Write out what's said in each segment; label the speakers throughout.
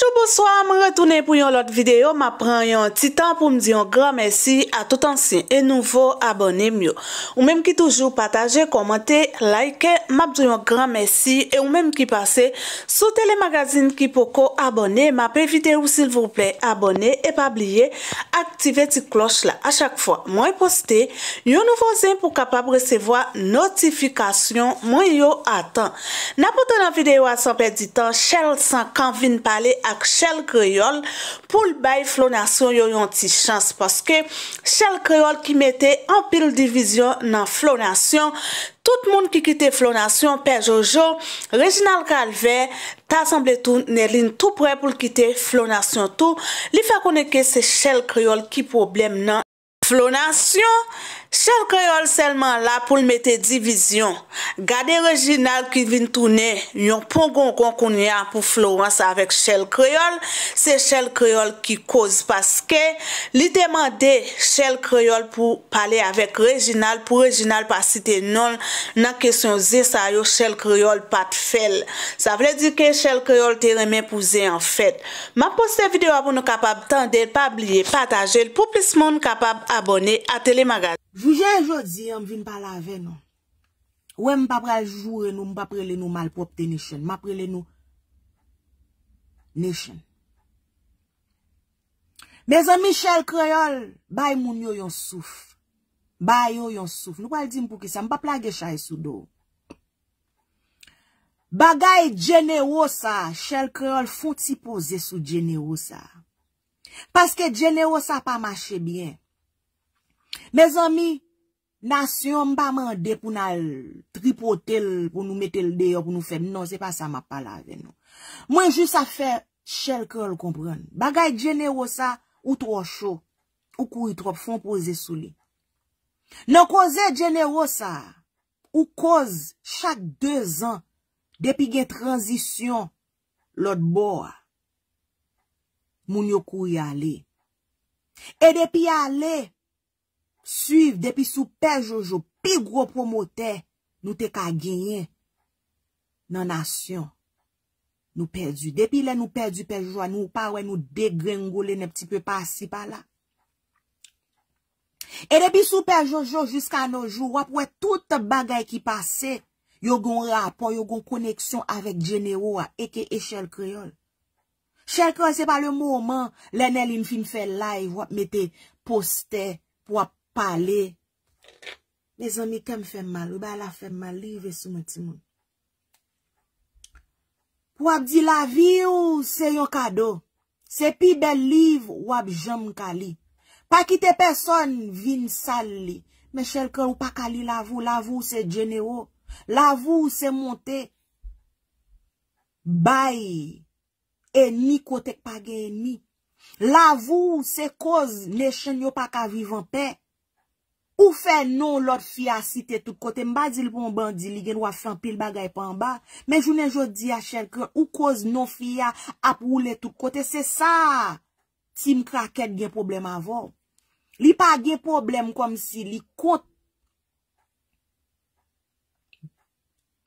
Speaker 1: Bonjour, bonsoir, me retoune pou yon lot videyo ma pren yon titan pou m diyon gran mersi a tout ansin e nouvo abonem yo ou mèm ki toujou pataje, komante, like m ap diyon gran mersi e ou mèm ki pase sou telemagazine ki pou ko abonem m ap evite ou sil vouple abonem e pa bliye aktive ti kloch la a chak fwa mwen poste yon nouvo zin pou kapap resevo notifikasyon mwen yo atan na pote nan videyo a sanpe di tan chel san kan vin pale ak chèl kriol pou l bay flonasyon yo yon ti chans paske chèl kriol ki mette an pil divizyon nan flonasyon tout moun ki kite flonasyon pe jojo Reginald Kalve ta asemble tou ne lin tou pre pou l kite flonasyon tou li fa koneke se chèl kriol ki problem nan flonasyon Chelle Creole selman la pou l mette divizyon. Gade Reginald ki vin toune yon pongon kon kon ya pou Florence avek Chelle Creole. Se Chelle Creole ki koz paske. Li demande Chelle Creole pou pale avek Reginald. Po Reginald pa site non nan kesyon ze sa yo Chelle Creole pat fel. Sa vle di ke Chelle Creole te remen pou ze an fet. Ma poste video apou nou kapab tande, pa bliye, pataje, pou plis moun kapab abone a telemagazine.
Speaker 2: Vujen jodi, m vin pa lave nou. Ouè m papre al joure nou, m paprele nou malpopte nishen. Maprele nou nishen. Me zon mi chèl kreol, bay moun yo yon souf. Bay yo yon souf. Nou pal di m pou ki se, m paprele ge chay sou do. Bagay jene wosa, chèl kreol fouti pose sou jene wosa. Paske jene wosa pa mache byen. Mez omi, nasyon mpa mande pou nan tripote l pou nou mette l deyo pou nou feb. Non, se pa sa ma palave nou. Mwen jis a fe chel krel kompren. Bagay jene wosa ou tro chou, ou kou yi trop fon poze sou li. Non koze jene wosa ou koze chak 2 an depi gen transisyon lot bo a, moun yo kou yi ale. Suiv, depi sou Per Jojo, pi gro promote, nou te ka genye nanasyon nou perdu. Depi le nou perdu Per Jojo, nou pa we nou degrengo le ne pti pe pasi pa la. E depi sou Per Jojo, jiska nou jou, wap we tout bagay ki pase, yo gon rapon, yo gon koneksyon avek Djenero a, eke Echel Kriol. Echel Kriol se pa le mouman, le ne lin fin fe live, wap me te poste, wap. Pali, me zon mi kem fèm mal, ou ba la fèm mal, li yu ve sou mè ti moun. Wab di la vi ou se yon kado, se pi bel liv wab jom kali. Pa kite person vin sal li, me chel kon ou pa kali la vou, la vou se jene ou. La vou se monte bay, eni kotek pa geni. La vou se koz ne chen yo pa ka vivan pe. Ou fe non lot fia site tout kote, mba di li pou bon mbandi li gen wafan pil bagay pou mba, men jounen jodi a chen kre, ou koz non fia ap wou le tout kote, se sa tim kra ket gen problem avon. Li pa gen problem kom si li kont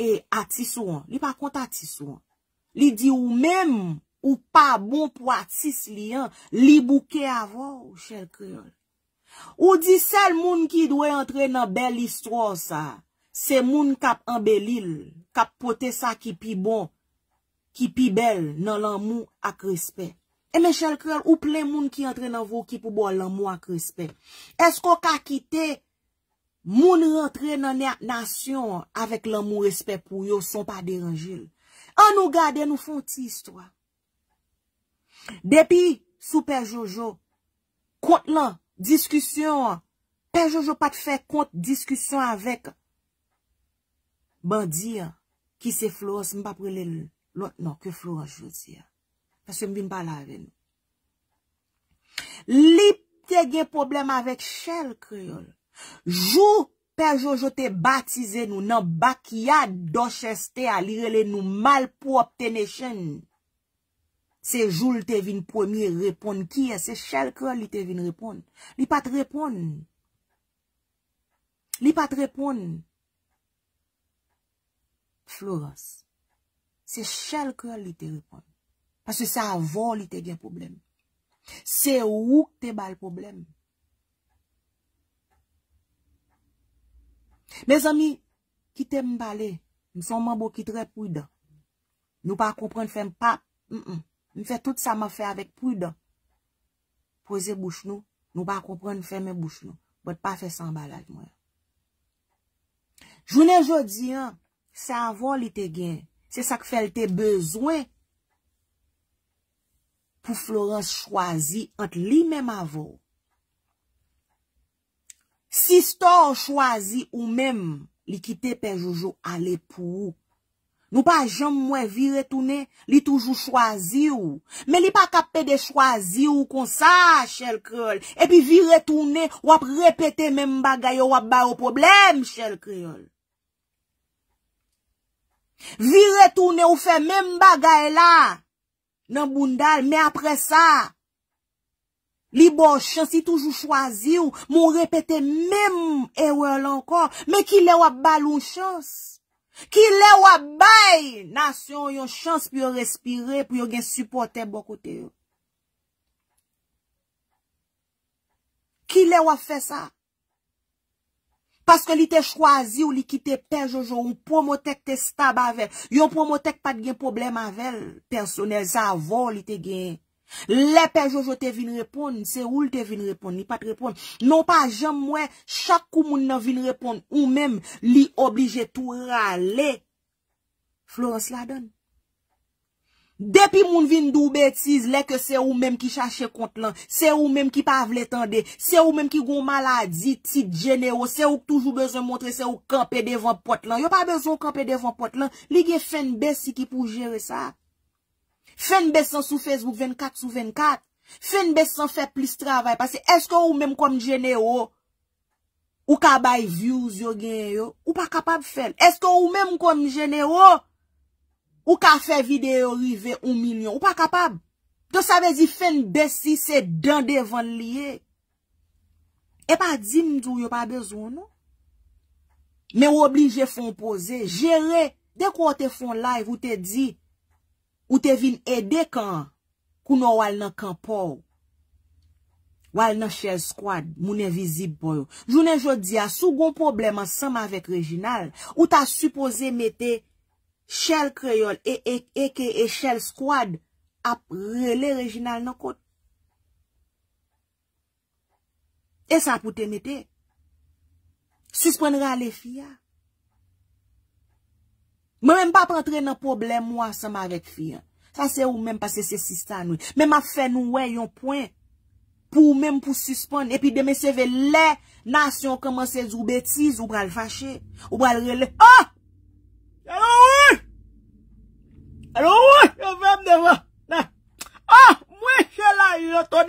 Speaker 2: e atisouan, li pa kont atisouan. Li di ou menm ou pa bon pou atis li an, li bouke avon
Speaker 1: chen kre yon.
Speaker 2: Ou di sel moun ki dwe entre nan bel istwa sa, se moun kap an bel il, kap pote sa ki pi bon, ki pi bel nan lan moun ak respe. E me chal krel, ou ple moun ki entre nan vokip pou bon lan moun ak respe. Esko ka kite, moun rentre nan nasyon avèk lan moun respe pou yo son pa deranjil. An nou gade, nou fonti istwa. Depi, soupe Jojo, kont lan, Diskusyon, Pè Jojo pat fè kont diskusyon avèk bandi an, ki se flos, mpa prele lòt, nan, ke flos jwot si an, pasè mbi mpa la avèn. Lip te gen problem avèk chèl kriol, jwou Pè Jojo te batize nou nan bakya do cheste alirele nou mal pou optene chèn nou. Se joul te vin pwemi repon kiye, se chel krel li te vin repon. Li pat repon. Li pat repon. Floras, se chel krel li te repon. Pase sa avon li te gen problem. Se wouk te bal problem. Me zami, ki te mbale, msonman bo ki tre pwida. Nou pa kompren fèm pa, mn mn. Mwen fè tout sa mwen fè avèk pwida. Poze bouch nou. Nou pa kompran mwen fè mwen bouch nou. Bote pa fè san balad mwen. Jounen jodi an, sa avon li te gen. Se sa k fèl te bezwen pou Florence chwazi ant li men ma avon. Si sto chwazi ou men li kite pe joujou, ale pou ou. Nou pa jom mwen vi retoune, li toujou chwazi ou. Men li pa kape de chwazi ou kon sa, chèl kreol. Epi vi retoune, wap repete men bagay ou wap ba ou problem, chèl kreol. Vi retoune ou fe men bagay la nan bundal, men apre sa. Li bo chansi toujou chwazi ou, moun repete men ewe lankor. Men ki le wap ba loun chansi. Ki le wap bay nasyon yon chans pou yon respire, pou yon gen supporte bokote yon? Ki le wap fe sa? Paske li te chwazi ou li ki te pej ojou, ou pou mwotek te stab avèl, yon pou mwotek pat gen problem avèl personel, sa avò li te gen problem. Le pe Jojo te vin repon, se ou te vin repon, ni pat repon Non pa jem mwen, chakou moun nan vin repon Ou men li oblije tou rale Florence la don Depi moun vin dou betiz, le ke se ou men ki chache kont lan Se ou men ki pa vle tende, se ou men ki gon maladi Tit jene ou, se ou toujou bezon montre, se ou kampe devan pot lan Yo pa bezon kampe devan pot lan, li ge fen besi ki pou jere sa Fen besan sou Facebook 24 sou 24. Fen besan fè plis travay. Pase eske ou mèm kom jene yo? Ou ka bay views yo gen yo? Ou pa kapab fen? Eske ou mèm kom jene yo? Ou ka fè video rive ou milyon? Ou pa kapab? To sa vezi fen besi se dèndè van liye. E pa di mdou yo pa bezoun nou? Mè ou oblige fon pose. Jere, dek ou te fon live ou te di... Ou te vin ede kan kou nou wal nan kanpou, wal nan Shell Squad, mounen vizib pou yo. Jounen jodi a, sou goun problem ansanman vek Reginald, ou ta suppose mete Shell Crayon e Shell e, e, e Squad ap rele Reginald nan kout. E sa pou te mete, suspendra le fiya. Mè mèm pa prantre nan problem mwa sa ma rekvi an. Sa se ou mèm pa se se sistan nou. Mèm a fè nou wè yon pwen. Pou mèm pou suspon. E pi de mè se ve lè. Nas yon komanse zou betiz. Ou bral fache. Ou bral rele. Ah! Jalou! Jalou! Jalou! Jalou! Jalou! Jalou! Jalou! Jalou! Jalou! Jalou! Jalou!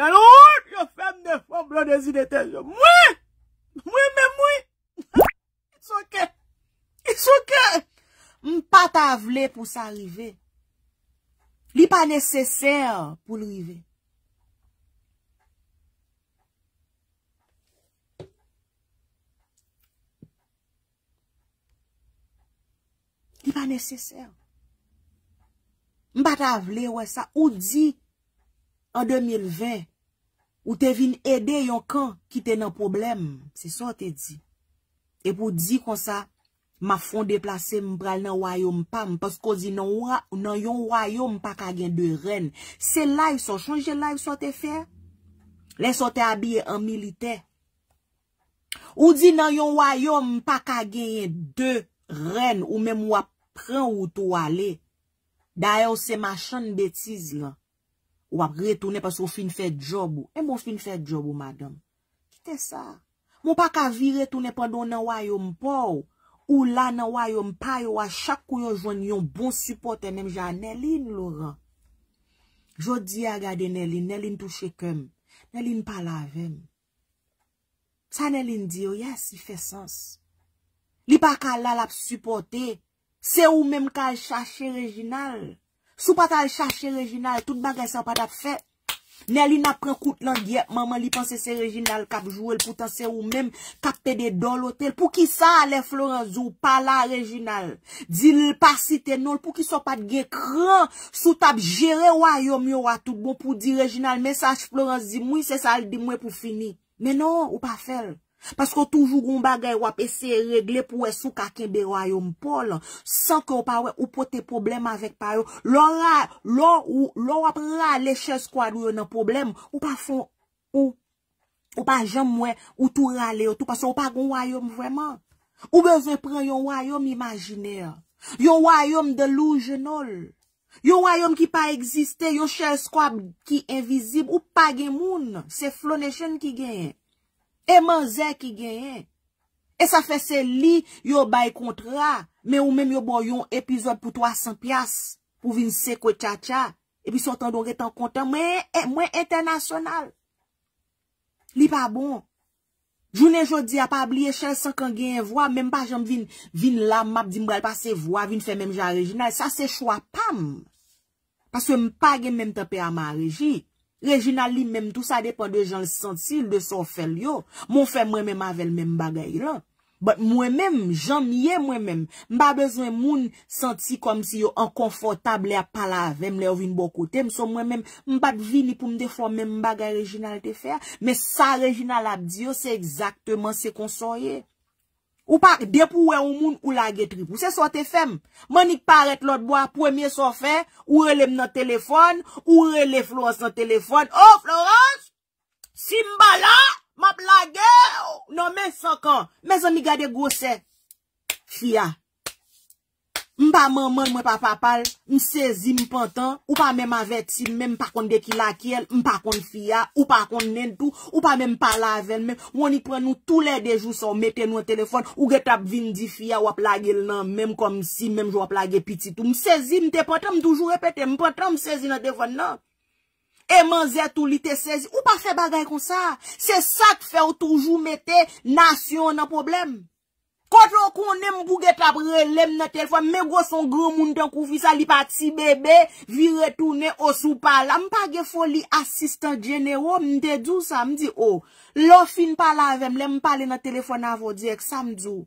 Speaker 2: Jalou! Jalou! Jalou! Jalou! Jalou! Jalou! Jalou! Jalou! Jal ta vle pou sa rive. Li pa neseser pou rive. Li pa neseser. Mi pa ta vle, wè sa. Ou di an 2020, ou te vin ede yon kan ki te nan problem. Se so te di. E pou di kon sa Ma fon deplase mpral nan wayom pa. Mpas ko di nan yon wayom pa ka gen de ren. Se la yon son, chanje la yon son te fe. Len son te abye an milite. Ou di nan yon wayom pa ka gen de ren. Ou men mwa pren ou tou ale. Daye ou se machan betiz. Ou ap re toune pas ou fin fe job ou. E mwa fin fe job ou madame. Ki te sa? Mwa pa ka vi re toune pa don nan wayom pa ou. Ou la nanwa yon paye wa chakou yon jwen yon bon supporte nem jan nelin loran. Jodi a gade nelin, nelin touche kem, nelin palavem. San nelin di yo, yes, i fe sens. Li pa ka lal ap supporte, se ou menm ka chache rejinal. Sou pa ta chache rejinal, tout bagay sa pa tap fet. Nè li napren kout lan gye, maman li panse se Reginald kapjou el potansè ou mèm kapte de do l'otel. Pou ki sa ale Florence ou pa la Reginald, di l pa site nol pou ki so pat gye kran sou tab jere wa yo myo wa tout bon pou di Reginald. Mensaj Florence di mwen se sa ale di mwen pou fini. Menon ou pa fel. Paske toujou goun bagay wap ese regle pou wè sou kakebe wayom pol, san ke ou pa wè ou potè problem avèk pa yon. Lò wap râ le chè skwad wè yon nan problem, ou pa son, ou, ou pa jèm wè ou tou râ lè yon tout, paske ou pa goun wayom vwèman. Ou bè zè prè yon wayom imajinè, yon wayom de loujè nol, yon wayom ki pa eksiste, yon chè skwad ki envizib, ou pa gen moun, se flonè chèn ki gen yon. Eman zè ki genyen. E sa fè se li yo bay kontra. Men ou men yo boyon epizod pou 300 pias. Pou vin seko tcha tcha. E pi son tan do re tan kontan. Mwen, e, mwen internasyonal. Li pa bon. Jounen jodi apabliye chèl san kan genyen vwa. Men pa jom vin, vin la map di mbale pa se vwa. Vin fè men jan rejina. E sa se chwa pam. Pas wè m pa gen men tapè a man rejik. Regina li menm tou sa depan de jan li santi, il de son fel yo. Mon fe mwen menm avèl menm bagay lan. Mwen menm, jan miye mwen menm, mba bezwen moun santi kom si yo ankonfortab bon le apalav, mwenm le avin bokote, mso mwenmen mba di vinipou mde fò menm bagay Regina li te fè. Me sa Regina la di yo, se exaktman se konsoye. Ou pa de pou we ou moun ou lage tripe. Ou se sote fem. Manik paret lot bo a premye sofe. Ou relem nan telefone. Ou rele Florence nan telefone. Oh Florence! Simba la! Map lage! Non men sokan. Men zon mi gade gose. Fia. Mpa manman mwen papapal, msezi mpantan, ou pa menm avet si, mpakonde ki lakiel, mpakonde fia, ou pakonde nen tou, ou pa menm pala ven, mwen yi pren nou tou le dejou sa ou mette nou en telefon, ou getap vin di fia ou aplage l nan, menm kom si, menm jou aplage piti tou, msezi mte pantan mdoujou repete, mpantan msezi nan devon nan. Eman zetou li te sezi, ou pa fe bagay kon sa, se sak fe ou toujou mette nasyon nan probleme. Kato konen mpou get apre, lem na tel fwa, me gwa son gro moun ten kou fisa li pati bebe, vi retoune osu pala. Mpa ge foli asistant jene, ou mte djou sa mdi ou, oh, lo fin pala avem, lem pale na tel fwa na vo djek sa mdjou.